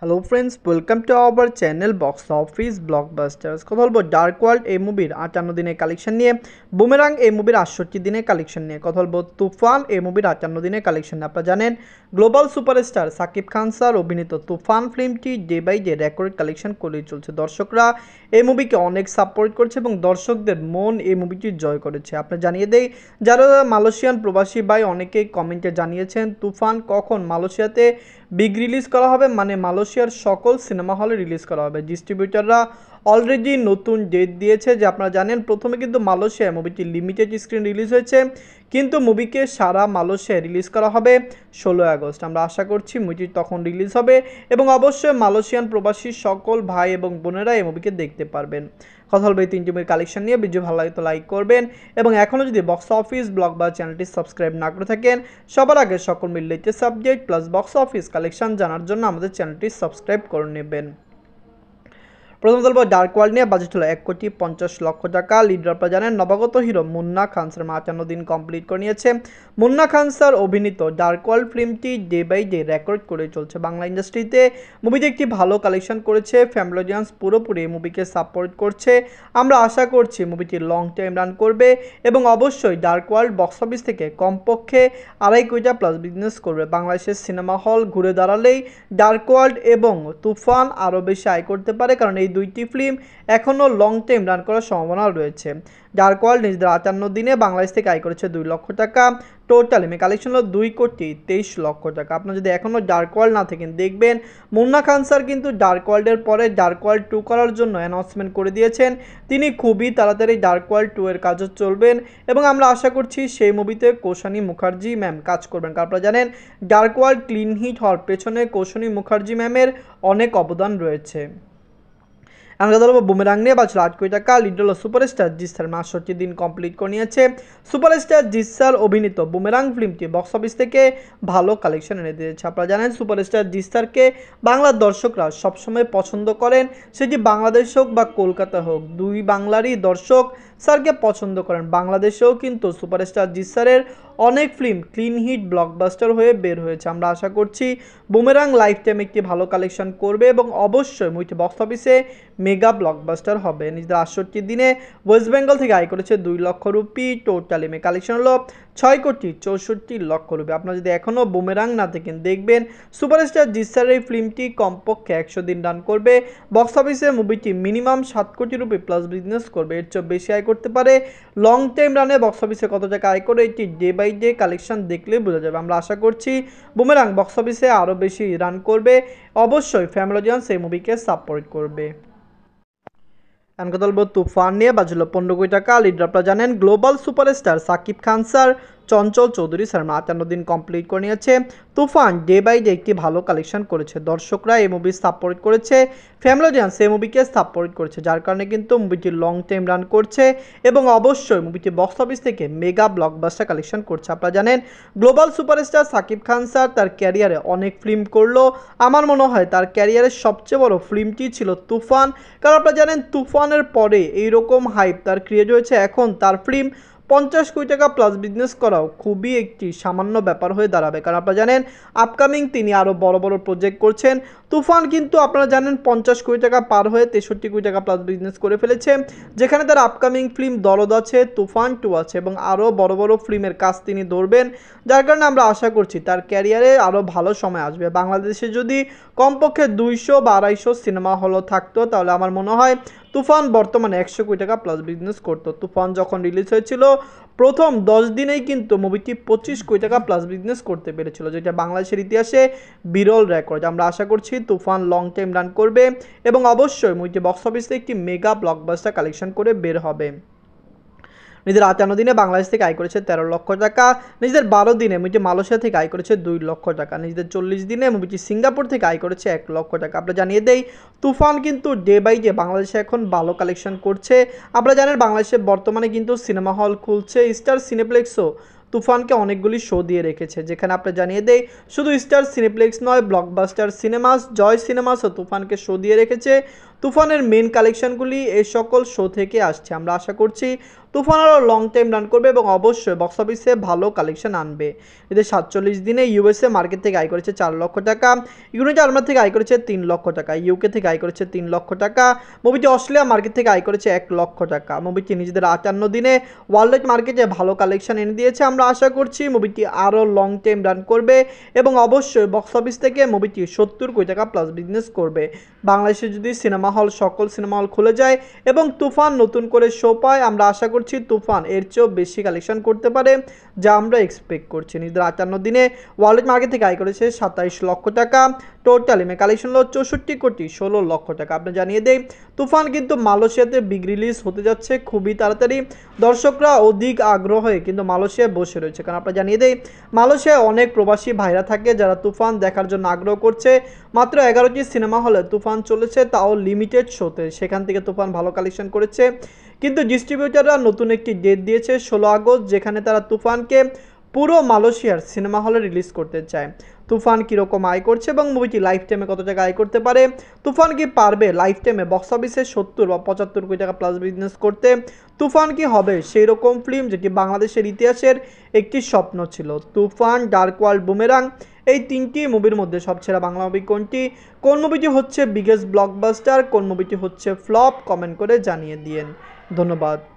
hello friends welcome to our channel box office blockbusters কথা বলবো dark world এই মুভির আটান্ন দিনের কালেকশন নিয়ে বুমেরাং এই মুভির আটষট্টি দিনের কালেকশন নিয়ে কথা বলবো তুফান এই মুভির আটান্ন দিনের কালেকশন নিয়ে আপনারা জানেন global superstar Shakib Khan sir অভিনীত তুফান ফিল্মটি day by day record collection করেই চলছে দর্শকরা এই মুভিকে অনেক সাপোর্ট করছে এবং দর্শকদের মন এই মুভিটি জয় করেছে আপনি জানিয়ে দেই যারা মালয়েশিয়ান প্রবাসী ভাই অনেকেই কমেন্টে জানিয়েছেন তুফান কখন মালয়েশিয়াতে বিগ রিলিজ করা হবে মানে মালয়েশিয়ার সকল সিনেমা হলে রিলিজ করা হবে ডিস্ট্রিবিউটাররা অলরেডি নতুন ডেট দিয়েছে যে আপনারা জানেন প্রথমে কিন্তু মালয়েশিয়া মুভিটি লিমিটেড স্ক্রিন রিলিজ হয়েছে কিন্তু মুভিকে সারা মালয়েশিয়ায় রিলিজ করা হবে ষোলোই আগস্ট আমরা আশা করছি মুভিটি তখন রিলিজ হবে এবং অবশ্যই মালয়েশিয়ান প্রবাসী সকল ভাই এবং বোনেরা এই মুভিকে দেখতে পারবেন কথা বলবে এই তিনটি মুভির কালেকশন নিয়ে ভিডিও ভালো লাগে তো লাইক করবেন এবং এখনও যদি বক্স অফিস ব্লগ বা চ্যানেলটি সাবস্ক্রাইব না করে থাকেন সবার আগে সকল মিল latest plus box office collection জানার জন্য আমাদের চ্যানেলটি সাবস্ক্রাইব করে নেবেন প্রথম দল ডার্ক ওয়ার্ল্ড নিয়ে বাজেট হলো এক কোটি পঞ্চাশ লক্ষ টাকা লিডাররা জানেন নবাগত হিরো মুন্না খান স্যার আটান্ন দিন কমপ্লিট করে নিয়েছে মুন্না খান স্যার অভিনীত ডার্ক ওয়ার্ল্ড ফিল্মটি ডে বাই ডে রেকর্ড করে চলছে বাংলা ইন্ডাস্ট্রিতে মুভিটি একটি ভালো কালেকশন করেছে ফ্যামলোজিয়ান্স পুরোপুরি মুভিকে সাপোর্ট করছে আমরা আশা করছি মুভিটি লং টাইম রান করবে এবং অবশ্যই ডার্ক ওয়ার্ল্ড বক্স অফিস থেকে কমপক্ষে আড়াই কোটা প্লাস বিজনেস করবে বাংলাদেশের সিনেমা হল ঘুরে দাঁড়ালেই ডার্ক ওয়ার্ল্ড এবং তুফান আরও বেশি আয় করতে পারে কারণ এই দুইটি ফিল্ম এখনও লং টাইম রান করার সম্ভাবনা রয়েছে যার কল নিজেদের আটান্ন দিনে বাংলাদেশ থেকে আয় করেছে দুই লক্ষ টাকা টোটাল এমে কালেকশন হলো দুই কোটি তেইশ লক্ষ টাকা আপনার যদি এখনও ডার্ক ওয়ার্ল্ড না থাকেন দেখবেন মুন্না খান স্যার কিন্তু ডার্ক ওয়ার্ল্ডের পরে ডার্ক ওয়ার্ল্ড টু করার জন্য অ্যানাউন্সমেন্ট করে দিয়েছেন তিনি খুবই তাড়াতাড়ি ডার্ক ওয়ার্ল্ড টু এর কাজও চলবেন এবং আমরা আশা করছি সেই মুভিতে কোশানি মুখার্জি ম্যাম কাজ করবেন কারণ আপনারা জানেন ডার্ক ওয়ার্ল্ড ক্লিন হিট হওয়ার পেছনে কোশানি মুখার্জি ম্যামের অনেক অবদান রয়েছে বুমেরাং ಅಂಗದಲೊಬ್ಬ ಬುಮರಾಂಗ್ನೇ ಬಾಚಲು ಆಡ್ಕೊಯ್ತಕ್ಕ ಲಿಡ್ಡಲು ಸೂಪರ್ ಸ್ಟಾರ್ জিসার মাসটি দিন কমপ্লিট করে নিয়েছে সুপারস্টার জিসার অভিনীত বুমেরাং ফিল্মটি বক্স অফিস থেকে ভালো কালেকশন এনে দিয়েছে আপনারা জানেন সুপারস্টার জিসারকে বাংলার দর্শকরা সবসময় পছন্দ করেন সেটি বাংলাদেশ হোক বা কলকাতা হোক দুই বাংলারই দর্শক স্যারকে পছন্দ করেন বাংলাদেশেও কিন্তু সুপারস্টার জিৎ স্যারের অনেক ফিল্ম ক্লিন হিট ব্লকবাস্টার হয়ে বের হয়েছে আমরা আশা করছি বুমেরাং লাইফ টাইম একটি ভালো কালেকশন করবে এবং অবশ্যই মুইটি বক্স অফিসে মেগা ব্লকবাস্টার হবে নিজেদের আটষট্টি দিনে ওয়েস্ট বেঙ্গল থেকে আয় করেছে দুই লক্ষ রুপি টোটালি মে কালেকশন হলো ছয় কোটি চৌষট্টি লক্ষ রুপি আপনারা যদি এখনও বুমেরাং না দেখেন দেখবেন সুপারস্টার জিৎ স্যার এই ফিল্মটি কমপক্ষে একশো দিন রান করবে বক্স অফিসে মুভিটি মিনিমাম সাত কোটি রুপি প্লাস বিজনেস করবে এর চেয়ে বেশি আয় আয় করতে পারে লং টাইম রানে বক্স অফিসে কত টাকা আয় করে এটি ডে বাই ডে কালেকশান দেখলে বোঝা যাবে আমরা আশা করছি বুমেরাং বক্স অফিসে আরও বেশি রান করবে অবশ্যই ফ্যামিলিজিয়ান্স সেই মুভিকে সাপোর্ট করবে এখন কথা তুফান নিয়ে বাজল পনেরো কোটি টাকা লিডার জানেন global superstar Shakib Khan sir Chanchal Chowdhury Sharma আটান্ন দিন কমপ্লিট করে নিয়েছে তুফান ডে বাই ডে একটি ভালো কালেকশন করেছে দর্শকরা এই মুভি সাপোর্ট করেছে ফ্যামলোডিয়ান্স সেই মুভিকে সাপোর্ট করেছে যার কারণে কিন্তু মুভিটি লং টাইম রান করছে এবং অবশ্যই মুভিটি বক্স অফিস থেকে মেগা ব্লকবাস্টার কালেকশন করছে আপনারা জানেন global superstar Shakib Khan sir তার ক্যারিয়ারে অনেক ফিল্ম করলো আমার মনে হয় তার ক্যারিয়ারের সবচেয়ে বড় ফিল্মটি ছিল তুফান কারণ আপনারা জানেন তুফানের পরে এইরকম হাইপ তার ক্রিয়েট হয়েছে এখন তার ফিল্ম পঞ্চাশ কোটি টাকা প্লাস বিজনেস করাও খুবই একটি সামান্য ব্যাপার হয়ে দাঁড়াবে কারণ আপনারা জানেন আপকামিং তিনি আরও বড় বড় প্রজেক্ট করছেন তুফান কিন্তু আপনারা জানেন পঞ্চাশ কোটি টাকা পার হয়ে তেষট্টি কোটি টাকা প্লাস বিজনেস করে ফেলেছে যেখানে তার আপকামিং ফিল্ম দরদ আছে তুফান টু আছে এবং আরও বড় বড় ফিল্মের কাজ তিনি ধরবেন যার কারণে আমরা আশা করছি তার ক্যারিয়ারে আরও ভালো সময় আসবে বাংলাদেশে যদি কমপক্ষে দুইশো বা আড়াইশো সিনেমা হলও থাকতো তাহলে আমার মনে হয় তুফান বর্তমানে একশো কোটি টাকা প্লাস বিজনেস করতো তুফান যখন রিলিজ হয়েছিল প্রথম দশ দিনেই কিন্তু মুভিটি পঁচিশ কোটি টাকা প্লাস বিজনেস করতে পেরেছিল যেটা বাংলাদেশের ইতিহাসে বিরল রেকর্ড আমরা আশা করছি তুফান লং টাইম রান করবে এবং অবশ্যই মুভিটি বক্স অফিসে একটি মেগা ব্লকবাস্টার কালেকশন করে বের হবে নিজের আটান্ন দিনে বাংলাদেশ থেকে আয় করেছে তেরো লক্ষ টাকা নিজেদের বারো দিনে মুভিটি মালয়েশিয়া থেকে আয় করেছে দুই লক্ষ টাকা নিজেদের চল্লিশ দিনে মুভিটি সিঙ্গাপুর থেকে আয় করেছে এক লক্ষ টাকা আমরা জানিয়ে দেই তুফান কিন্তু ডে বাই ডে বাংলাদেশে এখন ভালো কালেকশন করছে আপনারা জানেন বাংলাদেশে বর্তমানে কিন্তু সিনেমা হল খুলছে স্টার সিনেপ্লেক্সও তুফানকে অনেকগুলি শো দিয়ে রেখেছে যেখানে আপনি জানিয়ে দেই শুধু স্টার সিনেপ্লেক্স নয় ব্লকবাস্টার সিনেমাস জয় সিনেমাসও তুফানকে শো দিয়ে রেখেছে তুফানের মেন কালেকশনগুলি এই সকল শো থেকে আসছে আমরা আশা করছি তুফান আরও লং টাইম রান করবে এবং অবশ্যই বক্স অফিসে ভালো কালেকশন আনবে এদের সাতচল্লিশ দিনে ইউএসএ মার্কেট থেকে আয় করেছে চার লক্ষ টাকা ইউনাইটেড আর্মার থেকে আয় করেছে তিন লক্ষ টাকা ইউকে থেকে আয় করেছে তিন লক্ষ টাকা মুভিটি অস্ট্রেলিয়া মার্কেট থেকে আয় করেছে এক লক্ষ টাকা মুভিটি নিজেদের আটান্ন দিনে ওয়ার্ল্ড মার্কেটে ভালো কালেকশন এনে দিয়েছে আমরা আশা করছি মুভিটি আরও লং টাইম রান করবে এবং অবশ্যই বক্স অফিস থেকে মুভিটি সত্তর কোটি টাকা প্লাস বিজনেস করবে বাংলাদেশে যদি সিনেমা হল সকল সিনেমা হল খুলে যায় এবং তুফান নতুন করে শো পায় আমরা আশা করছি তুফান এর চেয়েও বেশি কালেকশন করতে পারে যা আমরা এক্সপেক্ট করছি নিজেদের আটান্ন দিনে ওয়ালেট মার্কেট থেকে আয় করেছে সাতাইশ লক্ষ টাকা টোটাল এমএ কালেকশন হলো চৌষট্টি কোটি ষোলো লক্ষ টাকা আপনি জানিয়ে দেয় তুফান কিন্তু মালয়েশিয়াতে বিগ রিলিজ হতে যাচ্ছে খুবই তাড়াতাড়ি দর্শকরা অধিক আগ্রহে কিন্তু মালয়েশিয়ায় বসে রয়েছে কারণ আপনারা জানিয়ে দেয় মালয়েশিয়ায় অনেক প্রবাসী ভাইরা থাকে যারা তুফান দেখার জন্য আগ্রহ করছে মাত্র এগারোটি সিনেমা হলে তুফান তুফান চলেছে তাও লিমিটেড শোতে সেখান থেকে তুফান ভালো কালেকশন করেছে কিন্তু ডিস্ট্রিবিউটাররা নতুন একটি ডেট দিয়েছে ষোলো আগস্ট যেখানে তারা তুফানকে পুরো মালয়েশিয়ার সিনেমা হলে রিলিজ করতে চায় তুফান কীরকম আয় করছে এবং মুভিটি লাইফ টাইমে কত টাকা আয় করতে পারে তুফান কি পারবে লাইফ টাইমে বক্স অফিসে সত্তর বা পঁচাত্তর কোটি টাকা প্লাস বিজনেস করতে তুফান কি হবে সেই রকম ফিল্ম যেটি বাংলাদেশের ইতিহাসের একটি স্বপ্ন ছিল তুফান ডার্ক ওয়ার্ল্ড বুমেরাং এই তিনটি মুভির মধ্যে সবচেয়ে বাংলা মুভি কোনটি কোন মুভিটি হচ্ছে বিগেস্ট ব্লকবাস্টার কোন মুভিটি হচ্ছে ফ্লপ কমেন্ট করে জানিয়ে দিয়েন ধন্যবাদ